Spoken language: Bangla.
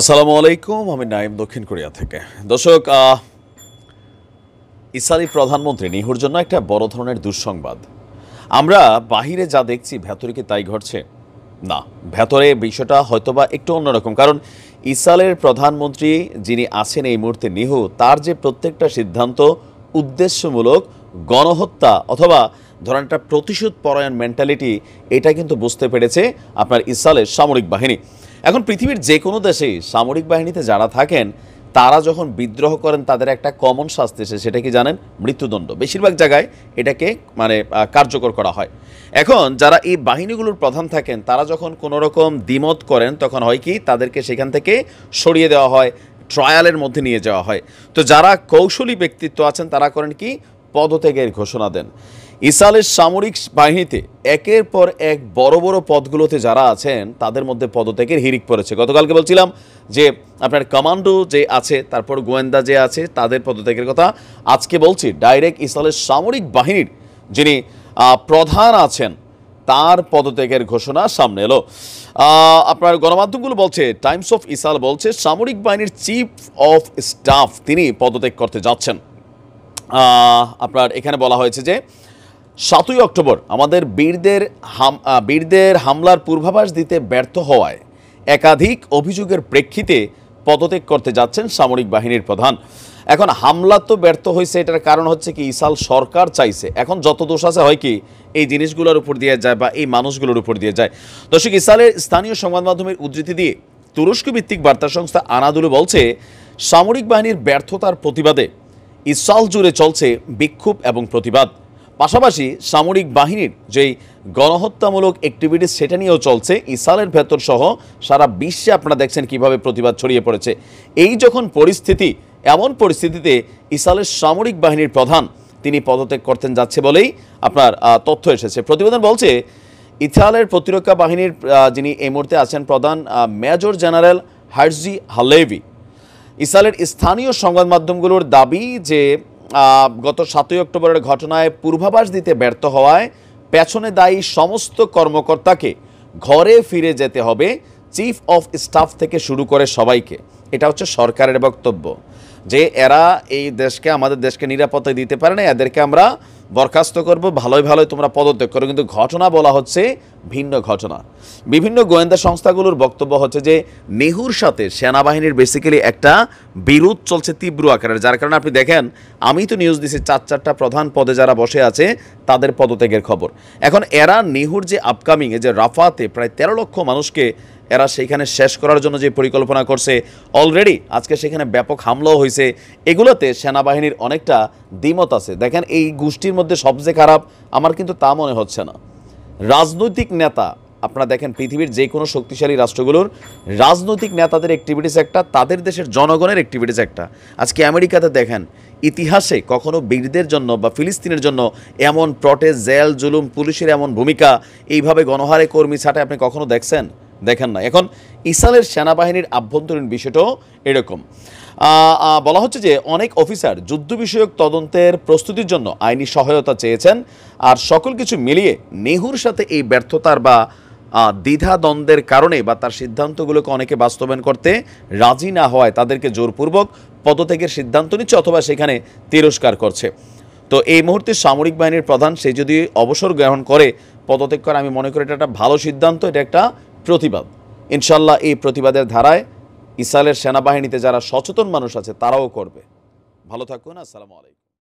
আসসালামু আলাইকুম আমি নাইম দক্ষিণ কোরিয়া থেকে দর্শক ইসারি প্রধানমন্ত্রী নিহুর জন্য একটা বড় ধরনের দুঃসংবাদ আমরা বাহিরে যা দেখছি ভেতরে কি তাই ঘটছে না ভেতরে বিষয়টা হয়তোবা একটু অন্যরকম কারণ ইসালের প্রধানমন্ত্রী যিনি আছেন এই মুহূর্তে নিহু তার যে প্রত্যেকটা সিদ্ধান্ত উদ্দেশ্যমূলক গণহত্যা অথবা ধরেন একটা প্রতিশোধ পরায়ণ মেন্টালিটি এটা কিন্তু বুঝতে পেরেছে আপনার ইসালের সামরিক বাহিনী এখন পৃথিবীর যে কোনো দেশেই সামরিক বাহিনীতে যারা থাকেন তারা যখন বিদ্রোহ করেন তাদের একটা কমন শাস্তি সে সেটা কি জানেন মৃত্যুদণ্ড বেশিরভাগ জায়গায় এটাকে মানে কার্যকর করা হয় এখন যারা এই বাহিনীগুলোর প্রধান থাকেন তারা যখন কোনো রকম দ্বিমত করেন তখন হয় কি তাদেরকে সেখান থেকে সরিয়ে দেওয়া হয় ট্রায়ালের মধ্যে নিয়ে যাওয়া হয় তো যারা কৌশলী ব্যক্তিত্ব আছেন তারা করেন কি পদত্যাগের ঘোষণা দেন ইসালের সামরিক বাহিনীতে একের পর এক বড় বড় পদগুলোতে যারা আছেন তাদের মধ্যে পদত্যাগের হিরিক পড়েছে গতকালকে বলছিলাম যে আপনার কমান্ডো যে আছে তারপর গোয়েন্দা যে আছে তাদের পদত্যাগের কথা আজকে বলছি ডাইরেক্ট ইসালের সামরিক বাহিনীর যিনি প্রধান আছেন তার পদত্যাগের ঘোষণা সামনে এলো আপনার গণমাধ্যমগুলো বলছে টাইমস অফ ইসাল বলছে সামরিক বাহিনীর চিফ অফ স্টাফ তিনি পদত্যাগ করতে যাচ্ছেন আপনার এখানে বলা হয়েছে যে সাতই অক্টোবর আমাদের বীরদের হাম বীরদের হামলার পূর্বাভাস দিতে ব্যর্থ হওয়ায় একাধিক অভিযোগের প্রেক্ষিতে পদত্যাগ করতে যাচ্ছেন সামরিক বাহিনীর প্রধান এখন হামলা তো ব্যর্থ হয়েছে এটার কারণ হচ্ছে কি ইসাল সরকার চাইছে এখন যত দোষ আছে হয় কি এই জিনিসগুলোর উপর দিয়ে যায় বা এই মানুষগুলোর উপর দিয়ে যায় দর্শক ইসালের স্থানীয় সংবাদ মাধ্যমের উদ্ধৃতি দিয়ে তুরস্ক ভিত্তিক বার্তা সংস্থা আনাদুলু বলছে সামরিক বাহিনীর ব্যর্থতার প্রতিবাদে ইসাল জুড়ে চলছে বিক্ষোভ এবং প্রতিবাদ পাশাপাশি সামরিক বাহিনীর যেই গণহত্যামূলক অ্যাক্টিভিটিস সেটা নিয়েও চলছে ইসালের ভেতর সহ সারা বিশ্বে আপনারা দেখছেন কিভাবে প্রতিবাদ ছড়িয়ে পড়েছে এই যখন পরিস্থিতি এমন পরিস্থিতিতে ইসালের সামরিক বাহিনীর প্রধান তিনি পদত্যাগ করতেন যাচ্ছে বলেই আপনার তথ্য এসেছে প্রতিবেদন বলছে ইসালের প্রতিরক্ষা বাহিনীর যিনি এই মুহূর্তে আছেন প্রধান মেজর জেনারেল হার্জি হালেভি ইসালের স্থানীয় সংবাদ মাধ্যমগুলোর দাবি যে গত সাতই অক্টোবরের ঘটনায় পূর্বাভাস দিতে ব্যর্থ হওয়ায় পেছনে দায়ী সমস্ত কর্মকর্তাকে ঘরে ফিরে যেতে হবে চিফ অফ স্টাফ থেকে শুরু করে সবাইকে এটা হচ্ছে সরকারের বক্তব্য যে এরা এই দেশকে আমাদের দেশকে নিরাপত্তা দিতে পারে না এদেরকে আমরা বরখাস্ত করব ভালোই ভালোই তোমরা পদত্যাগ করো কিন্তু ঘটনা বলা হচ্ছে ভিন্ন ঘটনা বিভিন্ন গোয়েন্দা সংস্থাগুলোর বক্তব্য হচ্ছে যে নেহুর সাথে সেনাবাহিনীর বেসিক্যালি একটা বিরোধ চলছে তীব্র আকারের যার কারণে আপনি দেখেন আমি তো নিউজ দিছি চার চারটা প্রধান পদে যারা বসে আছে তাদের পদত্যাগের খবর এখন এরা নেহুর যে আপকামিং যে রাফাতে প্রায় তেরো লক্ষ মানুষকে এরা সেইখানে শেষ করার জন্য যে পরিকল্পনা করছে অলরেডি আজকে সেখানে ব্যাপক হামলাও হয়েছে এগুলোতে সেনাবাহিনীর অনেকটা দ্বিমত আছে দেখেন এই গোষ্ঠীর মধ্যে সবচেয়ে খারাপ আমার কিন্তু তা মনে হচ্ছে না রাজনৈতিক নেতা আপনারা দেখেন পৃথিবীর যে কোনো শক্তিশালী রাষ্ট্রগুলোর রাজনৈতিক নেতাদের অ্যাক্টিভিটিস একটা তাদের দেশের জনগণের অ্যাক্টিভিটিস একটা আজকে আমেরিকাতে দেখেন ইতিহাসে কখনো বীরদের জন্য বা ফিলিস্তিনের জন্য এমন প্রটেস্ট জেল জুলুম পুলিশের এমন ভূমিকা এইভাবে গণহারে কর্মী ছাটে আপনি কখনো দেখছেন দেখেন না এখন ইসালের সেনাবাহিনীর আভ্যন্তরীণ বিষয়টাও এরকম বলা হচ্ছে যে অনেক অফিসার যুদ্ধ বিষয়ক তদন্তের প্রস্তুতির জন্য আইনি সহায়তা চেয়েছেন আর সকল কিছু মিলিয়ে নেহুর সাথে এই ব্যর্থতার বা দ্বিধাদ্বন্দ্বের কারণে বা তার সিদ্ধান্তগুলোকে অনেকে বাস্তবায়ন করতে রাজি না হওয়ায় তাদেরকে জোরপূর্বক পদত্যাগের সিদ্ধান্ত নিচ্ছে অথবা সেখানে তিরস্কার করছে তো এই মুহূর্তে সামরিক বাহিনীর প্রধান সে যদি অবসর গ্রহণ করে পদত্যাগ করে আমি মনে করি এটা একটা ভালো সিদ্ধান্ত এটা একটা প্রতিবাদ ইনশাল্লাহ এই প্রতিবাদের ধারায় ইসরায়েলের সেনাবাহিনীতে যারা সচেতন মানুষ আছে তারাও করবে ভালো থাকুন আসসালামু আলাইকুম